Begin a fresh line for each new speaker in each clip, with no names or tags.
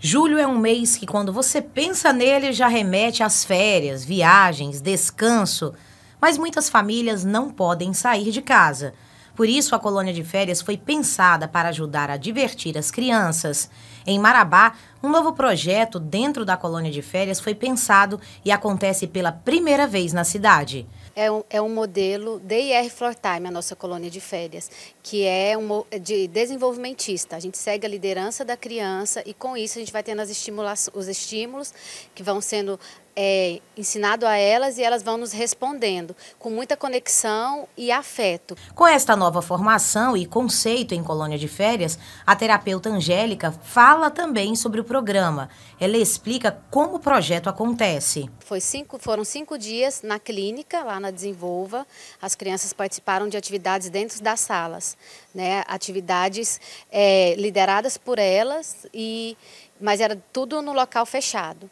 Julho é um mês que, quando você pensa nele, já remete às férias, viagens, descanso. Mas muitas famílias não podem sair de casa. Por isso, a colônia de férias foi pensada para ajudar a divertir as crianças. Em Marabá, um novo projeto dentro da colônia de férias foi pensado e acontece pela primeira vez na cidade.
É um, é um modelo DIR Floor Time, a nossa colônia de férias, que é um, de desenvolvimentista. A gente segue a liderança da criança e com isso a gente vai tendo as os estímulos que vão sendo é, ensinado a elas e elas vão nos respondendo com muita conexão e afeto.
Com esta nova formação e conceito em colônia de férias, a terapeuta Angélica fala também sobre o programa. Ela explica como o projeto acontece.
Foi cinco, foram cinco dias na clínica, lá na Desenvolva. As crianças participaram de atividades dentro das salas, né? atividades é, lideradas por elas, e, mas era tudo no local fechado.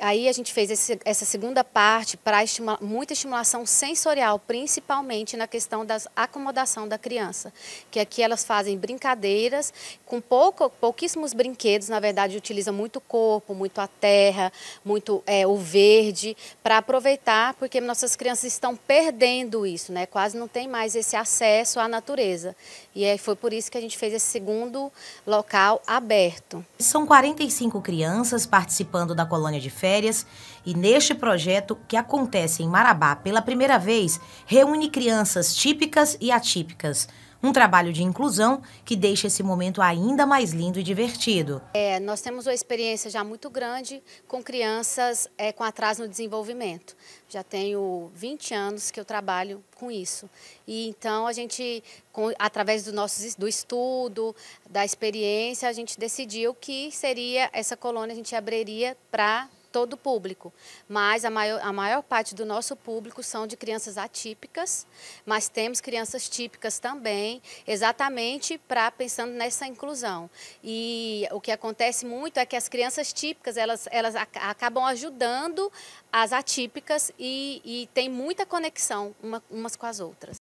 Aí a gente fez esse, essa segunda parte para estimula, muita estimulação sensorial, principalmente na questão da acomodação da criança, que aqui elas fazem brincadeiras com pouco, pouquíssimos brinquedos, na verdade utiliza muito o corpo, muito a terra, muito é, o verde, para aproveitar, porque nossas crianças estão perdendo isso, né? quase não tem mais esse acesso à natureza. E é, foi por isso que a gente fez esse segundo local aberto.
São 45 crianças participando da colônia de de férias e neste projeto, que acontece em Marabá pela primeira vez, reúne crianças típicas e atípicas. Um trabalho de inclusão que deixa esse momento ainda mais lindo e divertido.
É, nós temos uma experiência já muito grande com crianças é, com atraso no desenvolvimento. Já tenho 20 anos que eu trabalho com isso. E então a gente, com, através do nosso do estudo, da experiência, a gente decidiu que seria essa colônia a gente abriria para todo o público, mas a maior, a maior parte do nosso público são de crianças atípicas, mas temos crianças típicas também, exatamente para pensando nessa inclusão. E o que acontece muito é que as crianças típicas, elas, elas acabam ajudando as atípicas e, e tem muita conexão uma, umas com as outras.